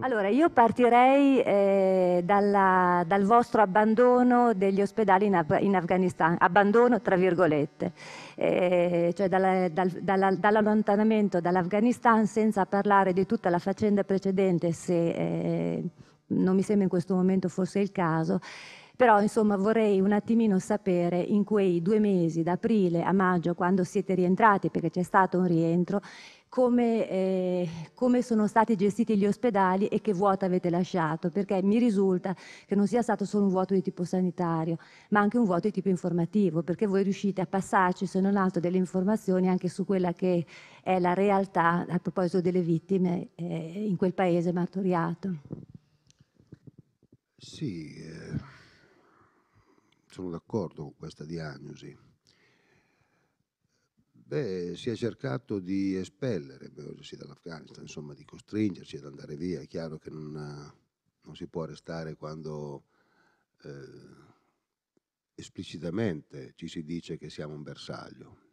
Allora, io partirei eh, dalla, dal vostro abbandono degli ospedali in, Af in Afghanistan, abbandono tra virgolette, eh, cioè dall'allontanamento dall'Afghanistan senza parlare di tutta la faccenda precedente, se eh, non mi sembra in questo momento fosse il caso, però insomma vorrei un attimino sapere in quei due mesi, da aprile a maggio, quando siete rientrati, perché c'è stato un rientro, come, eh, come, sono stati gestiti gli ospedali e che vuoto avete lasciato, perché mi risulta che non sia stato solo un vuoto di tipo sanitario, ma anche un vuoto di tipo informativo, perché voi riuscite a passarci, se non altro, delle informazioni anche su quella che è la realtà a proposito delle vittime eh, in quel paese martoriato. Sì. Eh sono d'accordo con questa diagnosi. Beh, si è cercato di espellere Meusi dall'Afghanistan, insomma di costringerci ad andare via. È chiaro che non, non si può restare quando eh, esplicitamente ci si dice che siamo un bersaglio.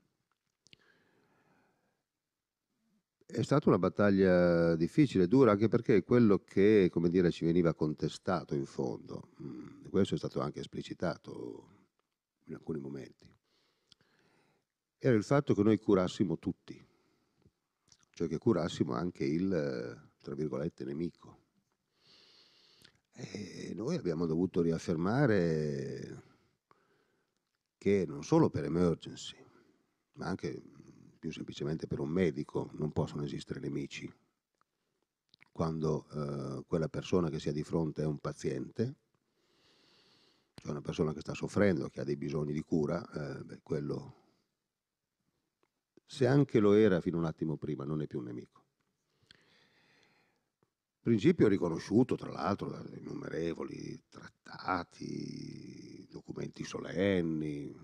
È stata una battaglia difficile, dura, anche perché quello che come dire, ci veniva contestato in fondo, mm, questo è stato anche esplicitato in alcuni momenti, era il fatto che noi curassimo tutti, cioè che curassimo anche il, tra virgolette, nemico. E noi abbiamo dovuto riaffermare che non solo per emergency, ma anche più semplicemente per un medico, non possono esistere nemici. Quando eh, quella persona che si ha di fronte è un paziente, cioè una persona che sta soffrendo, che ha dei bisogni di cura, eh, beh, quello, se anche lo era fino a un attimo prima, non è più un nemico. Principio riconosciuto, tra l'altro, da innumerevoli trattati, documenti solenni,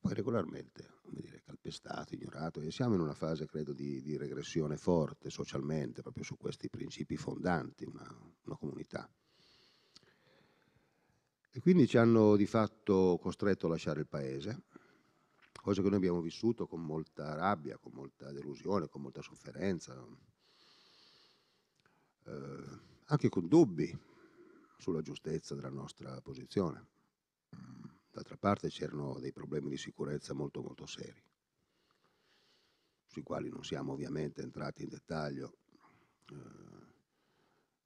poi regolarmente dire, calpestato, ignorato e siamo in una fase credo di, di regressione forte socialmente proprio su questi principi fondanti una, una comunità. E quindi ci hanno di fatto costretto a lasciare il paese, cosa che noi abbiamo vissuto con molta rabbia, con molta delusione, con molta sofferenza, eh, anche con dubbi sulla giustezza della nostra posizione. D'altra parte c'erano dei problemi di sicurezza molto molto seri, sui quali non siamo ovviamente entrati in dettaglio eh,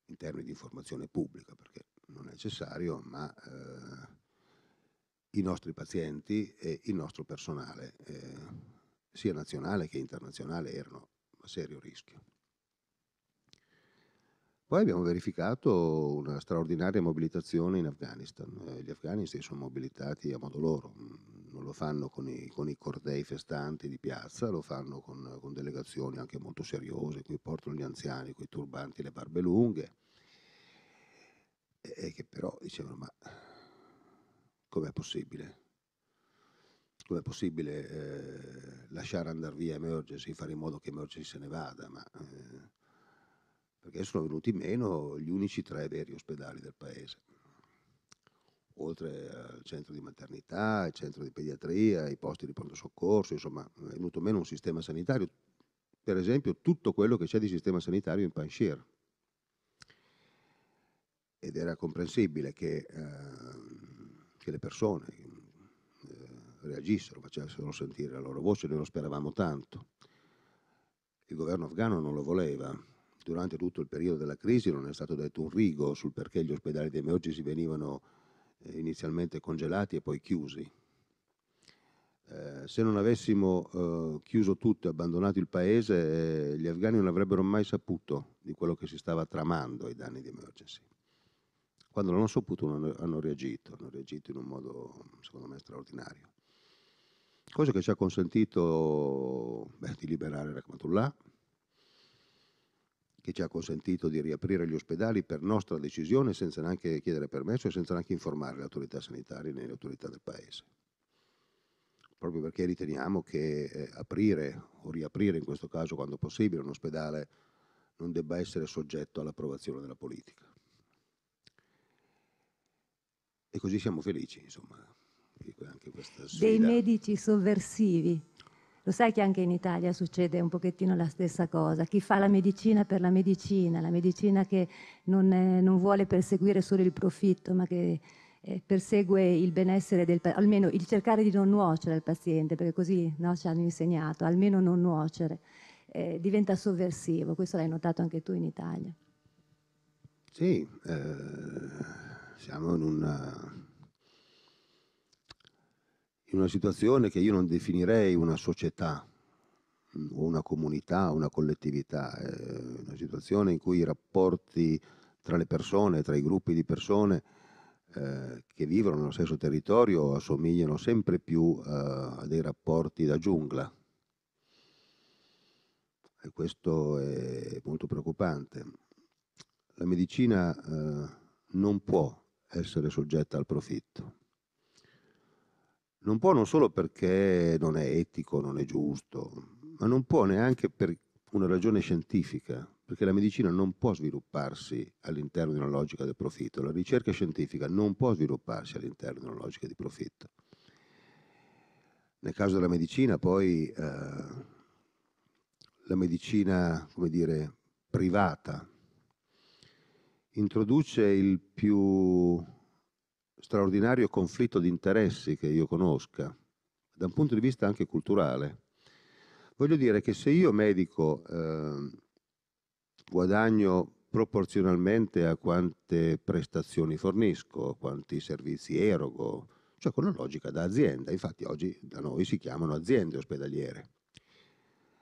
in termini di informazione pubblica, perché non è necessario, ma eh, i nostri pazienti e il nostro personale, eh, sia nazionale che internazionale, erano a serio rischio. Poi abbiamo verificato una straordinaria mobilitazione in Afghanistan. Eh, gli afghani si sono mobilitati a modo loro, mm, non lo fanno con i, con i cordei festanti di piazza, lo fanno con, con delegazioni anche molto seriose, qui portano gli anziani, con i turbanti, le barbe lunghe, e, che però dicevano ma com'è possibile? Com'è possibile eh, lasciare andare via Emergency, fare in modo che Emergency se ne vada? Ma, eh, perché sono venuti meno gli unici tre veri ospedali del paese, oltre al centro di maternità, al centro di pediatria, ai posti di pronto soccorso, insomma è venuto meno un sistema sanitario, per esempio tutto quello che c'è di sistema sanitario in Panshir. Ed era comprensibile che, eh, che le persone eh, reagissero, facessero sentire la loro voce, noi lo speravamo tanto. Il governo afghano non lo voleva, durante tutto il periodo della crisi non è stato detto un rigo sul perché gli ospedali di emergency venivano eh, inizialmente congelati e poi chiusi. Eh, se non avessimo eh, chiuso tutto e abbandonato il paese, eh, gli afghani non avrebbero mai saputo di quello che si stava tramando ai danni di emergency. Quando l'hanno saputo hanno, hanno reagito, hanno reagito in un modo secondo me straordinario cosa che ci ha consentito beh, di liberare Rakhmatullah, che ci ha consentito di riaprire gli ospedali per nostra decisione senza neanche chiedere permesso e senza neanche informare le autorità sanitarie né le autorità del Paese. Proprio perché riteniamo che eh, aprire o riaprire in questo caso quando possibile un ospedale non debba essere soggetto all'approvazione della politica. E così siamo felici, insomma, anche questa sfida. Dei medici sovversivi lo sai che anche in Italia succede un pochettino la stessa cosa. Chi fa la medicina per la medicina, la medicina che non, eh, non vuole perseguire solo il profitto, ma che eh, persegue il benessere del paziente, almeno il cercare di non nuocere al paziente, perché così no, ci hanno insegnato, almeno non nuocere, eh, diventa sovversivo. Questo l'hai notato anche tu in Italia. Sì, eh, siamo in una in una situazione che io non definirei una società mm, o una comunità, una collettività, è eh, una situazione in cui i rapporti tra le persone, tra i gruppi di persone eh, che vivono nello stesso territorio assomigliano sempre più eh, a dei rapporti da giungla. E questo è molto preoccupante. La medicina eh, non può essere soggetta al profitto non può non solo perché non è etico, non è giusto, ma non può neanche per una ragione scientifica, perché la medicina non può svilupparsi all'interno di una logica del profitto, la ricerca scientifica non può svilupparsi all'interno di una logica di profitto. Nel caso della medicina poi eh, la medicina, come dire, privata introduce il più straordinario conflitto di interessi che io conosca, da un punto di vista anche culturale. Voglio dire che se io medico eh, guadagno proporzionalmente a quante prestazioni fornisco, a quanti servizi erogo, cioè con una logica da azienda. Infatti oggi da noi si chiamano aziende ospedaliere.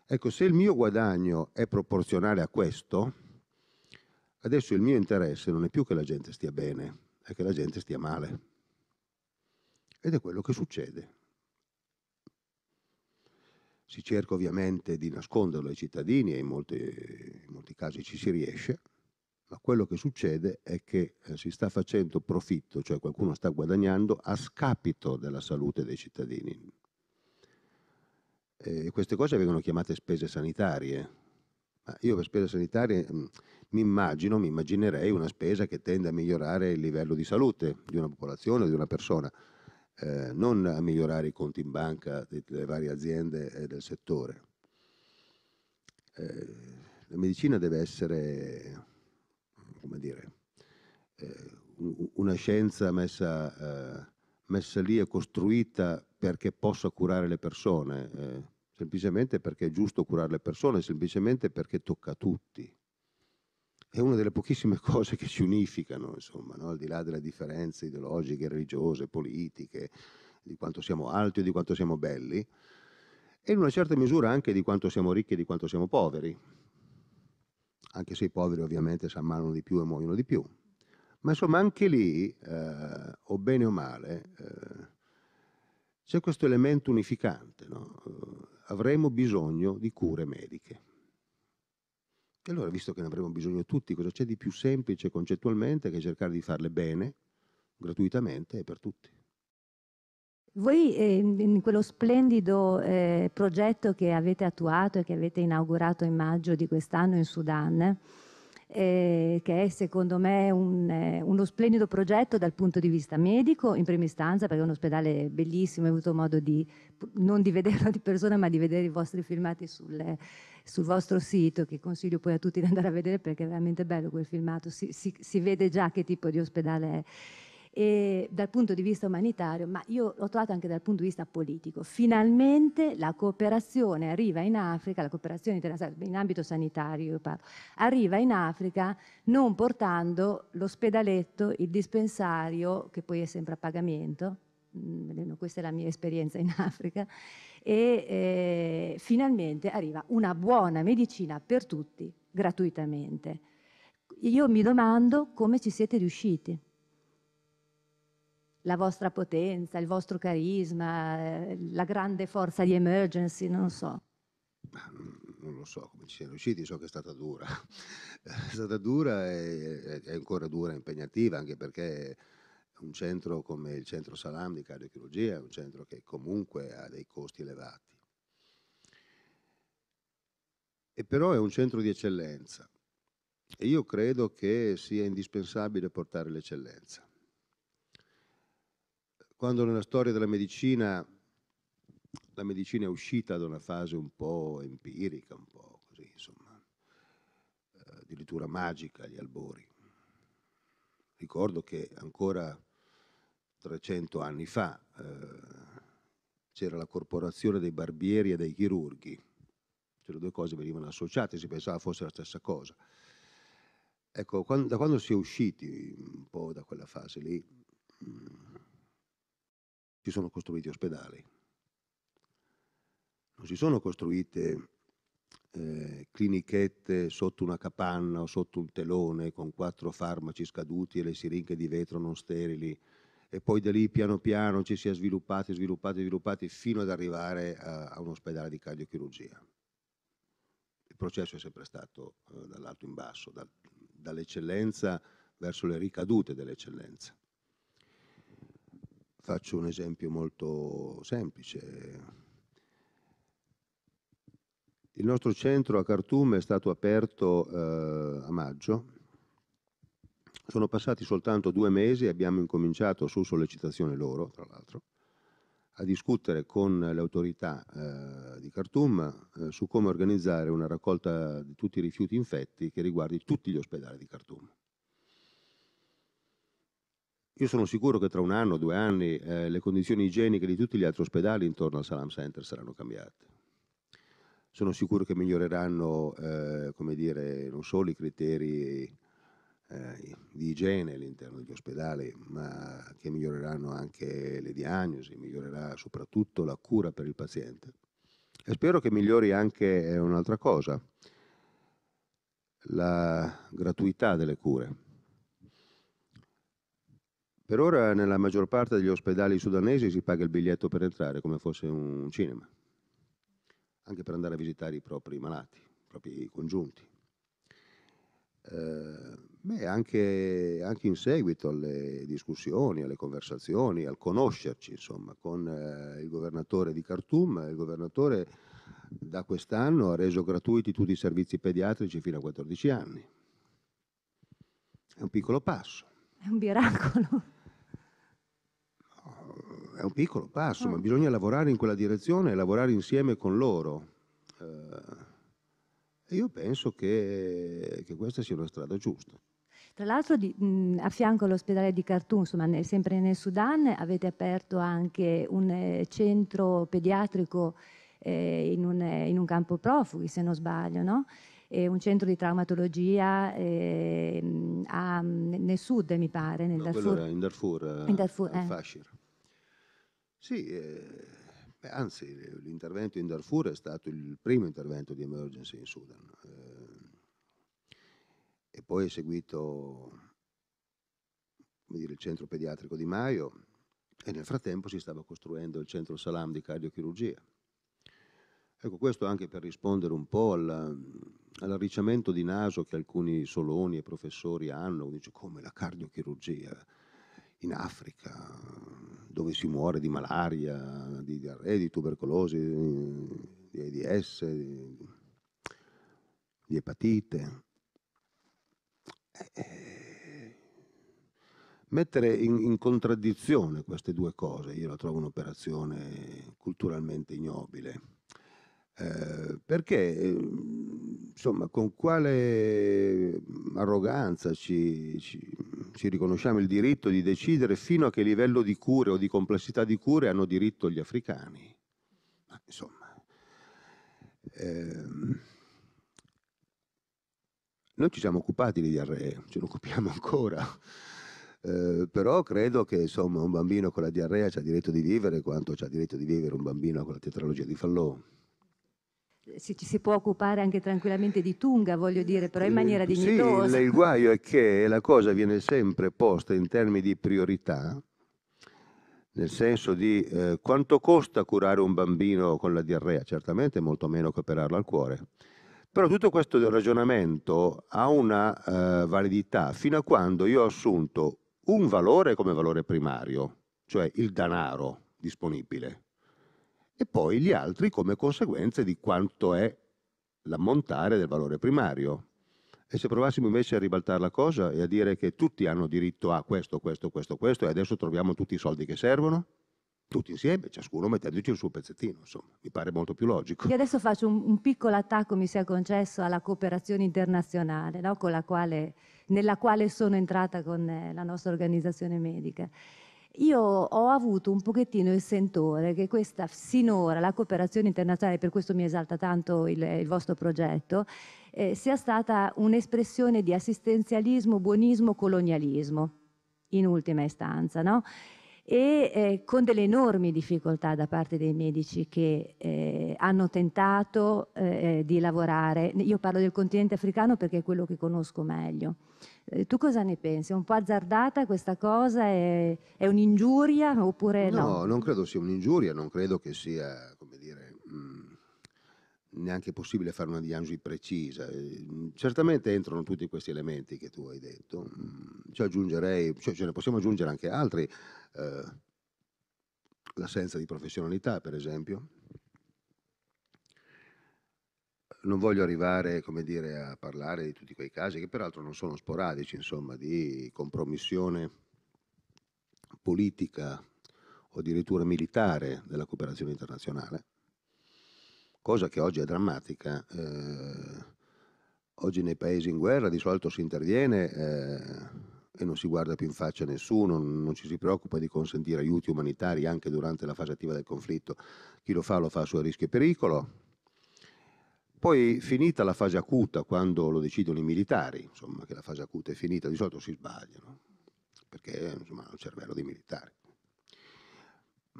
Ecco, se il mio guadagno è proporzionale a questo, adesso il mio interesse non è più che la gente stia bene, è che la gente stia male. Ed è quello che succede. Si cerca ovviamente di nasconderlo ai cittadini e in molti, in molti casi ci si riesce, ma quello che succede è che eh, si sta facendo profitto, cioè qualcuno sta guadagnando a scapito della salute dei cittadini. E queste cose vengono chiamate spese sanitarie, ma io per spese sanitarie mi immagino, mi immaginerei una spesa che tende a migliorare il livello di salute di una popolazione, di una persona, eh, non a migliorare i conti in banca delle varie aziende e del settore. Eh, la medicina deve essere, come dire, eh, una scienza messa, eh, messa, lì e costruita perché possa curare le persone eh, semplicemente perché è giusto curare le persone, semplicemente perché tocca a tutti è una delle pochissime cose che ci unificano, insomma, no? al di là delle differenze ideologiche, religiose, politiche, di quanto siamo alti o di quanto siamo belli, e in una certa misura anche di quanto siamo ricchi e di quanto siamo poveri, anche se i poveri ovviamente si ammalano di più e muoiono di più. Ma insomma anche lì, eh, o bene o male, eh, c'è questo elemento unificante, no? Eh, avremo bisogno di cure mediche. E allora, visto che ne avremo bisogno tutti, cosa c'è di più semplice concettualmente che cercare di farle bene, gratuitamente e per tutti? Voi eh, in quello splendido eh, progetto che avete attuato e che avete inaugurato in maggio di quest'anno in Sudan, eh, che è secondo me un, eh, uno splendido progetto dal punto di vista medico, in prima istanza, perché è un ospedale bellissimo, ho avuto modo di non di vederlo di persona, ma di vedere i vostri filmati sulle, sul vostro sito, che consiglio poi a tutti di andare a vedere perché è veramente bello quel filmato, si, si, si vede già che tipo di ospedale è. E dal punto di vista umanitario, ma io l'ho trovato anche dal punto di vista politico. Finalmente la cooperazione arriva in Africa, la cooperazione internazionale in ambito sanitario, parlo, arriva in Africa non portando l'ospedaletto, il dispensario, che poi è sempre a pagamento, mm, questa è la mia esperienza in Africa, e eh, finalmente arriva una buona medicina per tutti gratuitamente. Io mi domando come ci siete riusciti. La vostra potenza, il vostro carisma, eh, la grande forza di emergency, non so. Non lo so come ci siamo riusciti, so che è stata dura. È stata dura e è ancora dura e impegnativa, anche perché un centro come il centro Salam di cardiochirurgia è un centro che comunque ha dei costi elevati. E però è un centro di eccellenza e io credo che sia indispensabile portare l'eccellenza. Quando nella storia della medicina la medicina è uscita da una fase un po' empirica, un po' così, insomma, eh, addirittura magica agli albori. Ricordo che ancora 300 anni fa eh, c'era la corporazione dei barbieri e dei chirurghi, cioè le due cose venivano associate, si pensava fosse la stessa cosa. Ecco, quando, da quando si è usciti un po' da quella fase lì, mm, si sono costruiti ospedali, non si sono costruite eh, clinichette sotto una capanna o sotto un telone con quattro farmaci scaduti e le siringhe di vetro non sterili e poi da lì piano piano ci si è sviluppati, sviluppati, sviluppati fino ad arrivare a, eh, a un ospedale di cardiochirurgia. Il processo è sempre stato eh, dall'alto in basso, da, dall'eccellenza verso le ricadute dell'eccellenza. Faccio un esempio molto semplice. Il nostro centro a Khartoum è stato aperto eh, a maggio sono passati soltanto due mesi e abbiamo incominciato, su sollecitazione loro, tra l'altro, a discutere con le autorità eh, di Khartoum eh, su come organizzare una raccolta di tutti i rifiuti infetti che riguardi tutti gli ospedali di Khartoum. Io sono sicuro che tra un anno, due anni, eh, le condizioni igieniche di tutti gli altri ospedali intorno al Salam Center saranno cambiate. Sono sicuro che miglioreranno, eh, come dire, non solo i criteri eh, di igiene all'interno degli ospedali, ma che miglioreranno anche le diagnosi, migliorerà soprattutto la cura per il paziente. E spero che migliori anche eh, un'altra cosa, la gratuità delle cure. Per ora nella maggior parte degli ospedali sudanesi si paga il biglietto per entrare come fosse un cinema, anche per andare a visitare i propri malati, i propri congiunti. Eh, Beh, anche, anche, in seguito alle discussioni, alle conversazioni, al conoscerci insomma, con eh, il governatore di Khartoum, il governatore da quest'anno ha reso gratuiti tutti i servizi pediatrici fino a 14 anni. È un piccolo passo. È un miracolo. è un piccolo passo, eh. ma ah. bisogna lavorare in quella direzione e lavorare insieme con loro. Eh, io penso che, che questa sia una strada giusta. Tra l'altro di, mh, a fianco all'ospedale di Khartoum, insomma, ne, sempre nel Sudan, avete aperto anche un eh, centro pediatrico eh, in, un, eh, in, un, campo profughi, se non sbaglio, no? un centro di traumatologia eh, a, nel sud, mi pare, nel no, Darfur. in Darfur, in eh, Darfur a, eh. Fashir. Sì, eh, anzi, l'intervento in Darfur è stato il primo intervento di emergency in Sudan. Eh, e poi è seguito dire, il centro pediatrico di Maio e nel frattempo si stava costruendo il centro Salam di cardiochirurgia. Ecco, questo anche per rispondere un po' all'arricciamento di naso che alcuni soloni e professori hanno, dice come la cardiochirurgia in Africa, dove si muore di malaria, di diarrea, di tubercolosi, di AIDS, di, di epatite. Eh, eh, mettere in, in, contraddizione queste due cose, io la trovo un'operazione culturalmente ignobile. Eh, perché, eh, insomma, con quale arroganza ci, ci, ci, riconosciamo il diritto di decidere fino a che livello di cure o di complessità di cure hanno diritto gli africani? Ma, insomma... Eh, noi ci siamo occupati di diarrea, ce ne occupiamo ancora. Eh, però credo che insomma, un bambino con la diarrea ha diritto di vivere quanto ha diritto di vivere un bambino con la tetralogia di Fallot. Eh, si, ci si può occupare anche tranquillamente di Tunga, voglio dire, però in eh, maniera dignitosa. Sì, il, il guaio è che la cosa viene sempre posta in termini di priorità, nel senso di eh, quanto costa curare un bambino con la diarrea, certamente molto meno che operarlo al cuore però tutto questo ragionamento ha una eh, validità fino a quando io ho assunto un valore come valore primario, cioè il denaro disponibile, e poi gli altri come conseguenze di quanto è l'ammontare del valore primario. E se provassimo invece a ribaltare la cosa e a dire che tutti hanno diritto a questo, questo, questo, questo, e adesso troviamo tutti i soldi che servono? tutti insieme, ciascuno mettendoci il suo pezzettino, insomma, mi pare molto più logico. Io adesso faccio un, un piccolo attacco, mi sia concesso, alla cooperazione internazionale, no? quale, nella quale sono entrata con eh, la nostra organizzazione medica. Io ho avuto un pochettino il sentore che questa sinora, la cooperazione internazionale, per questo mi esalta tanto il, il vostro progetto, eh, sia stata un'espressione di assistenzialismo, buonismo, colonialismo, in ultima istanza, no? e eh, con delle enormi difficoltà da parte dei medici che eh, hanno tentato eh, eh di lavorare. Io parlo del continente africano perché è quello che conosco meglio. Eh, tu cosa ne pensi? È un po' azzardata questa cosa? È, è un'ingiuria oppure no? No, non credo sia un'ingiuria, non credo che sia, come dire, neanche possibile fare una diagnosi precisa. Ehm, certamente entrano tutti questi elementi che tu hai detto, mm, ci aggiungerei, cioè ce ne possiamo aggiungere anche altri, eh, l'assenza di professionalità per esempio. Non voglio arrivare dire, a parlare di tutti quei casi che peraltro non sono sporadici, insomma, di compromissione politica o addirittura militare della cooperazione internazionale cosa che oggi è drammatica. Eh, oggi nei paesi in guerra di solito si interviene eh, e non si guarda più in faccia a nessuno, non ci si preoccupa di consentire aiuti umanitari anche durante la fase attiva del conflitto. Chi lo fa lo fa a suo rischio e pericolo. Poi finita la fase acuta, quando lo decidono i militari, insomma che la fase acuta è finita, di solito si sbagliano, perché insomma hanno un cervello dei militari.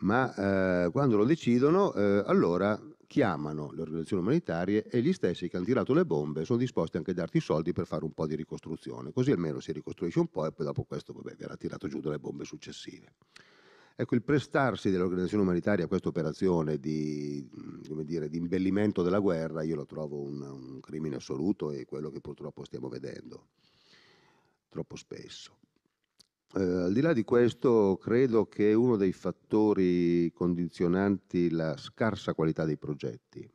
Ma eh, quando lo decidono, eh, allora chiamano le organizzazioni umanitarie e gli stessi che hanno tirato le bombe sono disposti anche a darti i soldi per fare un po' di ricostruzione, così almeno si ricostruisce un po' e poi dopo questo vabbè, verrà tirato giù dalle bombe successive. Ecco, il prestarsi delle organizzazioni umanitarie a questa operazione di, dire, di, imbellimento della guerra io lo trovo un, un crimine assoluto e quello che purtroppo stiamo vedendo troppo spesso. Eh, al di là di questo, credo che uno dei fattori condizionanti la scarsa qualità dei progetti,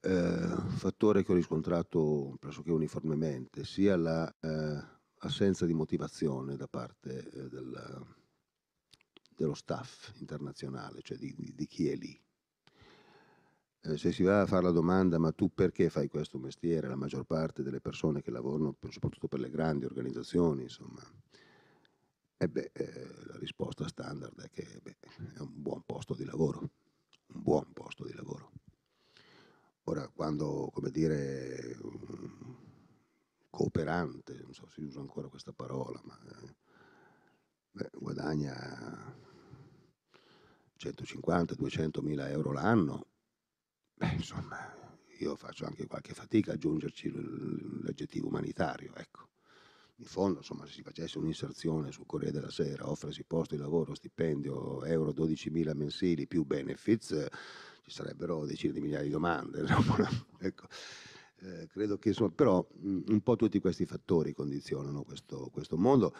eh, fattore che ho riscontrato pressoché uniformemente, sia l'assenza la, eh, di motivazione da parte eh, del, dello staff internazionale, cioè di, di, di chi è lì, eh, se si va a fare la domanda ma tu perché fai questo mestiere, la maggior parte delle persone che lavorano soprattutto per le grandi organizzazioni, insomma, eh beh, eh, la risposta standard è che beh, è un buon posto di lavoro, un buon posto di lavoro. Ora, quando, come dire, un cooperante, non so se uso ancora questa parola, ma eh, beh, guadagna 150-200 mila euro l'anno, beh, insomma, io faccio anche qualche fatica a aggiungerci l'aggettivo umanitario, ecco. In fondo, insomma, se si facesse un'inserzione sul Corriere della Sera, offresi posto di lavoro, stipendio, euro 12.000 mensili più benefits, ci sarebbero decine di migliaia di domande. Insomma, ecco. eh, credo che, insomma, però, mm, un po' tutti questi fattori condizionano questo, questo mondo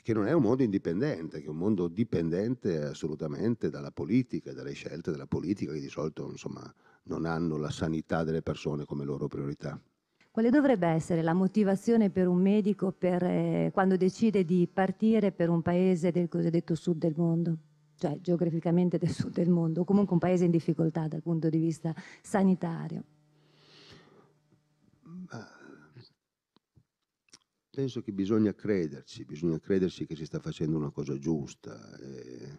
che non è un mondo indipendente, che è un mondo dipendente assolutamente dalla politica, dalle scelte della politica che di solito insomma, non hanno la sanità delle persone come loro priorità. Quale dovrebbe essere la motivazione per un medico per, eh, quando decide di partire per un paese del cosiddetto sud del mondo? Cioè geograficamente del sud del mondo, o comunque un paese in difficoltà dal punto di vista sanitario. penso che bisogna crederci, bisogna crederci che si sta facendo una cosa giusta. E, eh.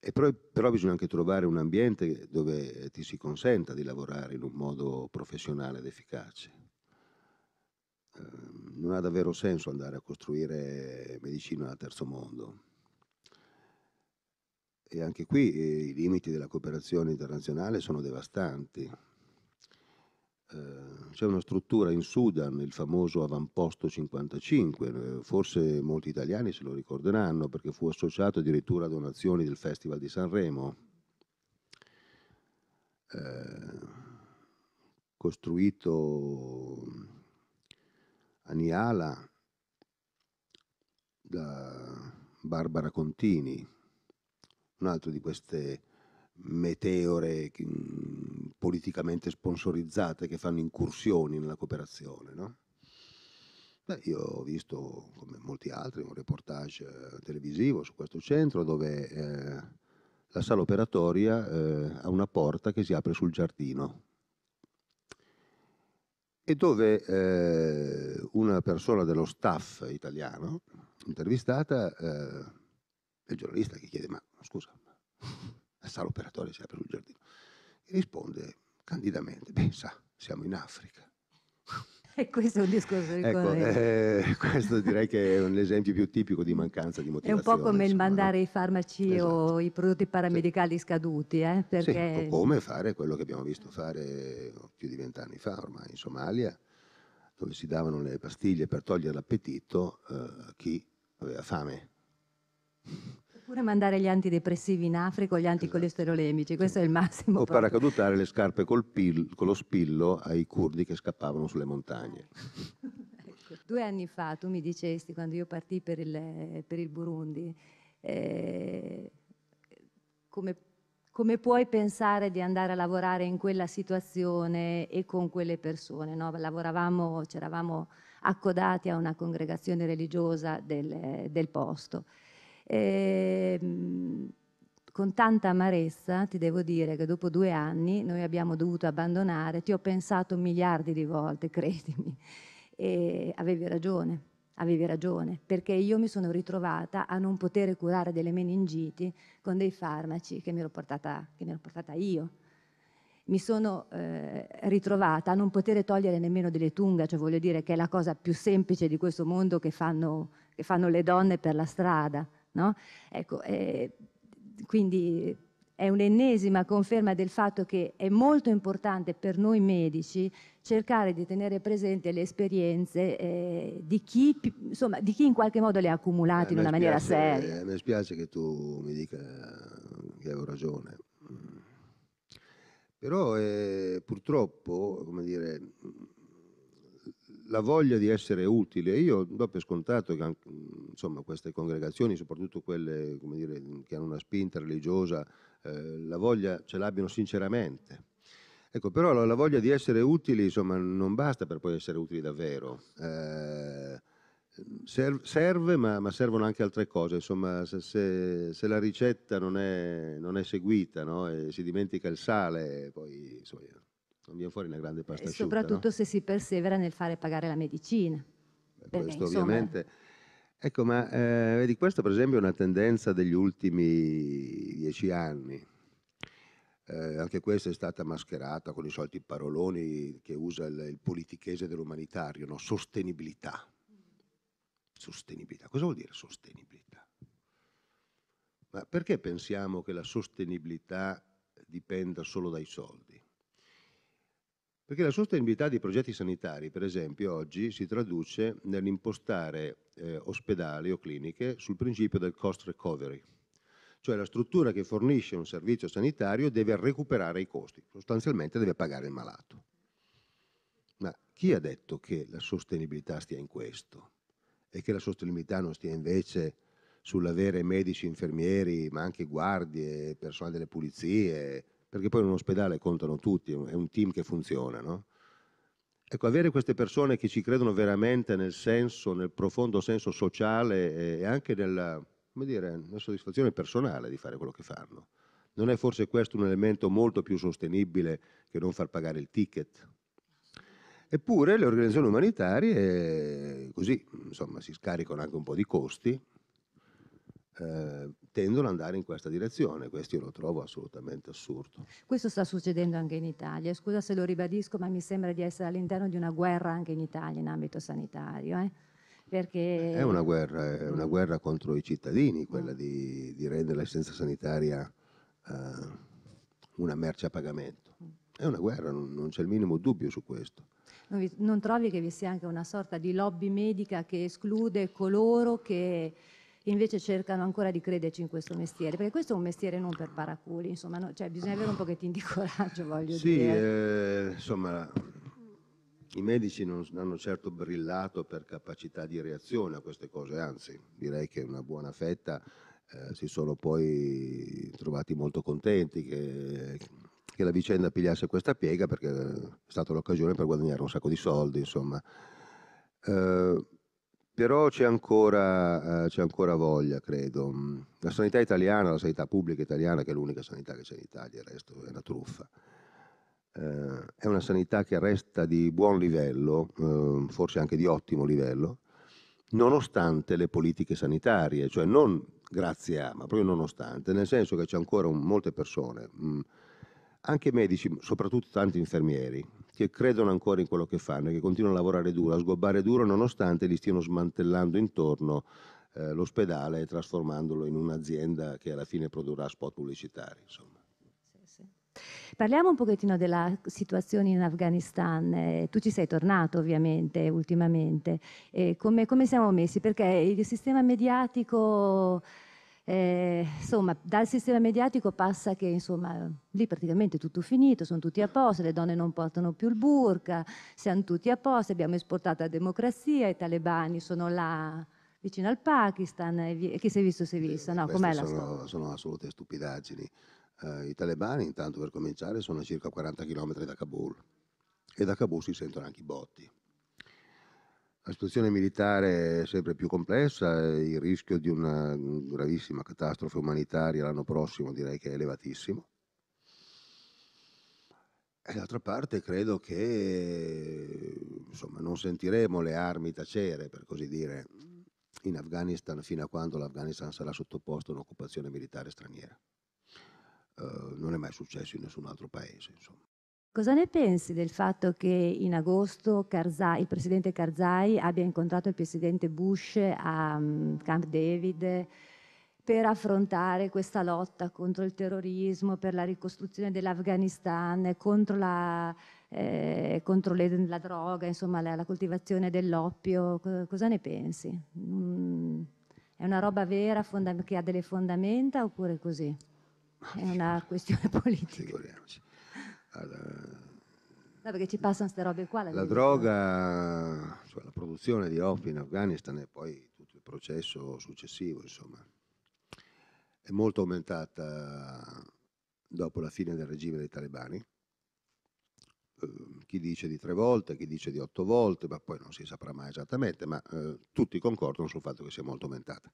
e però, però, bisogna anche trovare un ambiente dove ti si consenta di lavorare in un modo professionale ed efficace. Ehm, non ha davvero senso andare a costruire medicina al terzo mondo. E anche qui eh, i limiti della cooperazione internazionale sono devastanti. Eh, c'è una struttura in Sudan, il famoso avamposto 55, eh, forse molti italiani se lo ricorderanno perché fu associato addirittura a donazioni del Festival di Sanremo, eh, costruito a Niala da Barbara Contini, un altro di queste meteore mm, politicamente sponsorizzate che fanno incursioni nella cooperazione. No? Beh, io ho visto, come molti altri, un reportage eh, televisivo su questo centro dove eh, la sala operatoria eh, ha una porta che si apre sul giardino e dove eh, una persona dello staff italiano intervistata eh, è il giornalista che chiede ma scusa la sala operatoria si apre sul giardino. E risponde candidamente, beh sa, siamo in Africa. E questo è un discorso ricorrente. Ecco, eh, questo direi che è un esempio più tipico di mancanza di motivazione. È un po' come insomma, il mandare no? i farmaci esatto. o i prodotti paramedicali sì. scaduti. Eh, perché... sì, come fare quello che abbiamo visto fare più di vent'anni fa ormai in Somalia, dove si davano le pastiglie per togliere l'appetito eh, a eh, chi aveva fame. Oppure mandare gli antidepressivi in Africa o gli esatto. anticolesterolemici, questo è il massimo. O paracadutare le scarpe col pil, con lo spillo ai curdi che scappavano sulle montagne. ecco. Due anni fa tu mi dicesti, quando io partì per il, per il Burundi, eh, come come puoi pensare di andare a lavorare in quella situazione e con quelle persone? No? Lavoravamo, c'eravamo accodati a una congregazione religiosa del, del posto. E, ehm, con tanta amarezza ti devo dire che dopo due anni noi abbiamo dovuto abbandonare, ti ho pensato miliardi di volte, credimi, e avevi ragione, avevi ragione, perché io mi sono ritrovata a non poter curare delle meningiti con dei farmaci che mi ero portata, mi ero portata io. Mi sono eh, ritrovata a non poter togliere nemmeno delle tunga, cioè voglio dire che è la cosa più semplice di questo mondo che fanno, che fanno le donne per la strada No? Ecco, eh, quindi è un'ennesima conferma del fatto che è molto importante per noi medici cercare di tenere presente le esperienze eh, di, chi, insomma, di, chi, in qualche modo le ha accumulate eh, in una spiace, maniera seria. Eh, mi spiace che tu mi dica che avevo ragione. Mm. Però eh, purtroppo, come dire, la voglia di essere utile. Io do per scontato che anche, insomma, queste congregazioni, soprattutto quelle dire, che hanno una spinta religiosa, eh, la voglia ce l'abbiano sinceramente. Ecco, però la, la voglia di essere utili insomma, non basta per poi essere utili davvero. Eh, serve, serve ma, ma, servono anche altre cose. Insomma, se, se, se la ricetta non è, non è seguita no? e si dimentica il sale, poi insomma, non viene fuori una grande pasta asciutta. Soprattutto no? se si persevera nel fare pagare la medicina. Perché, questo insomma... ovviamente. Ecco, ma eh, vedi, questa per esempio è una tendenza degli ultimi dieci anni. Eh, anche questa è stata mascherata con i soliti paroloni che usa il, il politichese dell'umanitario, no? sostenibilità. Sostenibilità. Cosa vuol dire sostenibilità? Ma perché pensiamo che la sostenibilità dipenda solo dai soldi? Perché la sostenibilità dei progetti sanitari, per esempio, oggi si traduce nell'impostare eh, ospedali o cliniche sul principio del cost recovery, cioè la struttura che fornisce un servizio sanitario deve recuperare i costi, sostanzialmente deve pagare il malato. Ma chi ha detto che la sostenibilità stia in questo e che la sostenibilità non stia invece sull'avere medici, infermieri, ma anche guardie, personale delle pulizie, perché poi in un ospedale contano tutti, è un team che funziona, no? Ecco, avere queste persone che ci credono veramente nel senso, nel profondo senso sociale e anche nella, dire, nella soddisfazione personale di fare quello che fanno. Non è forse questo un elemento molto più sostenibile che non far pagare il ticket? Eppure le organizzazioni umanitarie così insomma, si scaricano anche un po' di costi, eh, tendono ad andare in questa direzione. Questo io lo trovo assolutamente assurdo. Questo sta succedendo anche in Italia. Scusa se lo ribadisco, ma mi sembra di essere all'interno di una guerra anche in Italia in ambito sanitario. Eh? Perché... È una guerra, è una mm. guerra contro i cittadini, quella mm. di, di rendere l'assistenza sanitaria eh, una merce a pagamento. Mm. È una guerra, non, non c'è il minimo dubbio su questo. Non, vi, non trovi che vi sia anche una sorta di lobby medica che esclude coloro che invece cercano ancora di crederci in questo mestiere, perché questo è un mestiere non per paraculi, insomma, no, cioè bisogna avere un pochettino di coraggio, voglio sì, dire. Sì, eh, insomma, i medici non hanno certo brillato per capacità di reazione a queste cose, anzi, direi che una buona fetta eh, si sono poi trovati molto contenti che, che la vicenda pigliasse questa piega perché è stata l'occasione per guadagnare un sacco di soldi, insomma. Eh, però c'è ancora, eh, ancora, voglia, credo. Mm, la sanità italiana, la sanità pubblica italiana, che è l'unica sanità che c'è in Italia, il resto è una truffa, eh, è una sanità che resta di buon livello, eh, forse anche di ottimo livello, nonostante le politiche sanitarie, cioè non grazie a, ma proprio nonostante, nel senso che c'è ancora un, molte persone... Mh, mm, anche medici, soprattutto tanti infermieri, che credono ancora in quello che fanno e che continuano a lavorare duro, a sgobbare duro nonostante li stiano smantellando intorno eh, l'ospedale e trasformandolo in un'azienda che alla fine produrrà spot pubblicitari. Insomma. Parliamo un pochettino della situazione in Afghanistan. Eh, tu ci sei tornato ovviamente ultimamente. Eh, come, come, siamo messi? Perché il sistema mediatico eh, insomma, dal sistema mediatico passa che insomma, lì praticamente è tutto finito, sono tutti a posto, le donne non portano più il burka, siamo tutti a posto, abbiamo esportato la democrazia, i talebani sono là vicino al Pakistan, e chi si è visto si è visto, no, com'è la sono, Sono assolute stupidaggini. Eh, I talebani, intanto per cominciare, sono a circa 40 km da Kabul e da Kabul si sentono anche i botti. La situazione militare è sempre più complessa, il rischio di una gravissima catastrofe umanitaria l'anno prossimo direi che è elevatissimo. E d'altra parte credo che insomma, non sentiremo le armi tacere, per così dire, in Afghanistan fino a quando l'Afghanistan sarà sottoposto a un'occupazione militare straniera. Uh, non è mai successo in nessun altro paese. Insomma. Cosa ne pensi del fatto che in agosto Karzai, il presidente Karzai abbia incontrato il presidente Bush a mm, Camp David per affrontare questa lotta contro il terrorismo, per la ricostruzione dell'Afghanistan, contro, la, eh, contro le, la droga, insomma la, la, coltivazione dell'oppio? Cosa ne pensi? Mm, è una roba vera fonda- che ha delle fondamenta oppure così? È una questione politica. Figuriamoci. No, perché eh, ci passano queste robe qua. La, la droga, cioè la produzione di opio in Afghanistan e poi tutto il processo successivo, insomma, è molto aumentata dopo la fine del regime dei talebani. Ehm, chi dice di tre volte, chi dice di otto volte, ma poi non si saprà mai esattamente, ma eh, tutti concordano sul fatto che sia molto aumentata.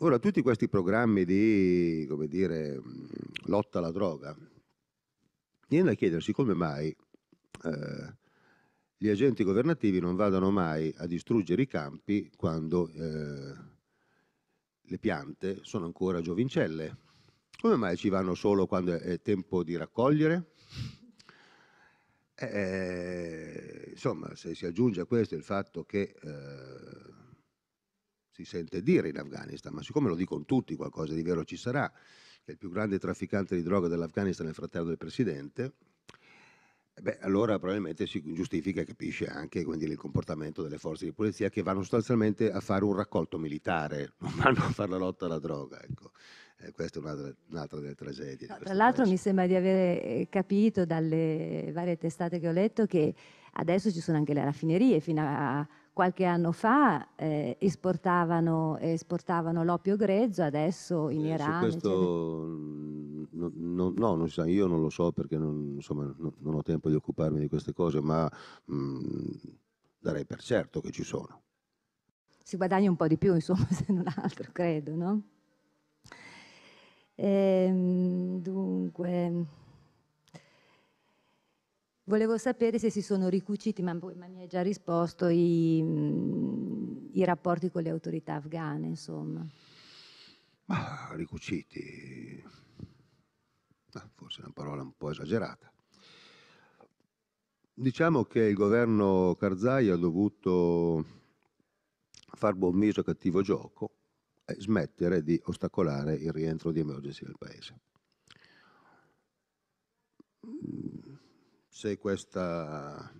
Ora, tutti questi programmi di dire, lotta alla droga, Viene da chiedersi come mai eh, gli agenti governativi non vadano mai a distruggere i campi quando eh, le piante sono ancora giovincelle. Come mai ci vanno solo quando è tempo di raccogliere? Eh, insomma, se si aggiunge a questo il fatto che eh, si sente dire in Afghanistan, ma siccome lo dicono tutti, qualcosa di vero ci sarà, che è il più grande trafficante di droga dell'Afghanistan, è il fratello del presidente, eh beh, allora probabilmente si giustifica e capisce anche quindi, il comportamento delle forze di polizia che vanno sostanzialmente a fare un raccolto militare, non vanno a fare la lotta alla droga. Ecco. Eh, questa è un'altra, un'altra delle tragedie. No, tra l'altro paese. mi sembra di aver eh, capito dalle varie testate che ho letto che adesso ci sono anche le raffinerie fino a qualche anno fa eh, esportavano, esportavano l'oppio grezzo, adesso in eh, Iran... Su questo no, no, non si sa, io non lo so perché non, insomma, non ho tempo di occuparmi di queste cose, ma mh, mm, darei per certo che ci sono. Si guadagna un po' di più, insomma, se non altro, credo, no? Ehm, dunque... Volevo sapere se si sono ricuciti, ma, ma mi hai già risposto, i, mm, i, rapporti con le autorità afghane, insomma. Ma ricuciti, eh, forse è una parola un po' esagerata. Diciamo che il governo Karzai ha dovuto far buon viso a cattivo gioco e smettere di ostacolare il rientro di emergency nel paese se, questa,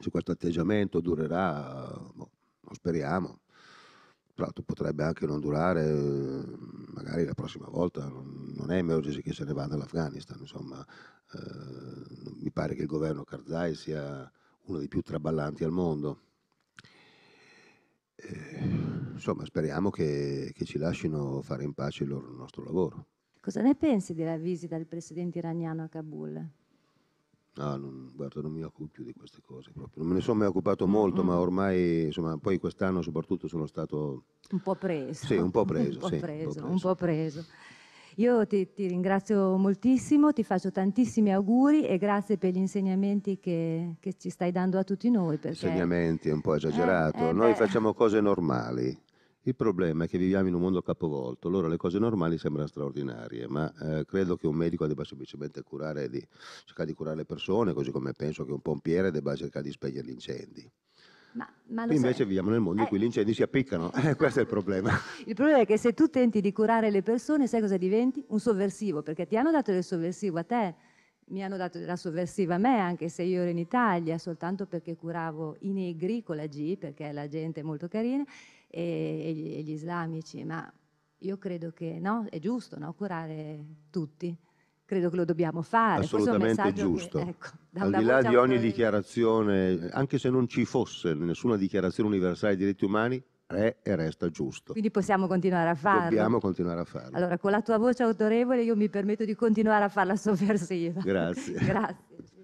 se questo atteggiamento durerà, boh, lo speriamo, tra l'altro potrebbe anche non durare, eh, magari la prossima volta non è emergenza che se ne vada dall'Afghanistan, insomma eh, mi pare che il governo Karzai sia uno dei più traballanti al mondo. Eh, insomma speriamo che, che, ci lasciano fare in pace il, loro, il nostro lavoro. Cosa ne pensi della visita del presidente iraniano a Kabul? No, ah, non, guarda, non mi occupo più di queste cose proprio. Non me ne sono mai occupato molto, ma ormai, insomma, poi quest'anno soprattutto sono stato... Un po' preso. Sì, un po' preso. un, po sì, preso, un, po preso. un po' preso. Io ti, ti, ringrazio moltissimo, ti faccio tantissimi auguri e grazie per gli insegnamenti che, che ci stai dando a tutti noi. Perché... Insegnamenti è un po' eh, esagerato, eh, eh, noi beh. facciamo cose normali. Il problema è che viviamo in un mondo capovolto, allora le cose normali sembrano straordinarie, ma eh, credo che un medico debba semplicemente curare di, cercare di curare le persone, così come penso che un pompiere debba cercare di spegnere gli incendi. Ma, ma invece sai. viviamo nel mondo eh. in cui gli incendi si appiccano, eh, questo è il problema. Il problema è che se tu tenti di curare le persone, sai cosa diventi? Un sovversivo, perché ti hanno dato del sovversivo a te, mi hanno dato della sovversiva a me, anche se io ero in Italia, soltanto perché curavo i negri con la G, perché la gente è molto carina, e, e gli islamici, ma io credo che no, è giusto no, curare tutti. Credo che lo dobbiamo fare. Assolutamente giusto. Che, ecco, Al di là di ogni dichiarazione, anche se non ci fosse nessuna dichiarazione universale dei diritti umani, è e resta giusto. Quindi possiamo continuare a farlo. Dobbiamo continuare a farlo. Allora, con la tua voce autorevole io mi permetto di continuare a farla sovversiva. Grazie. Grazie.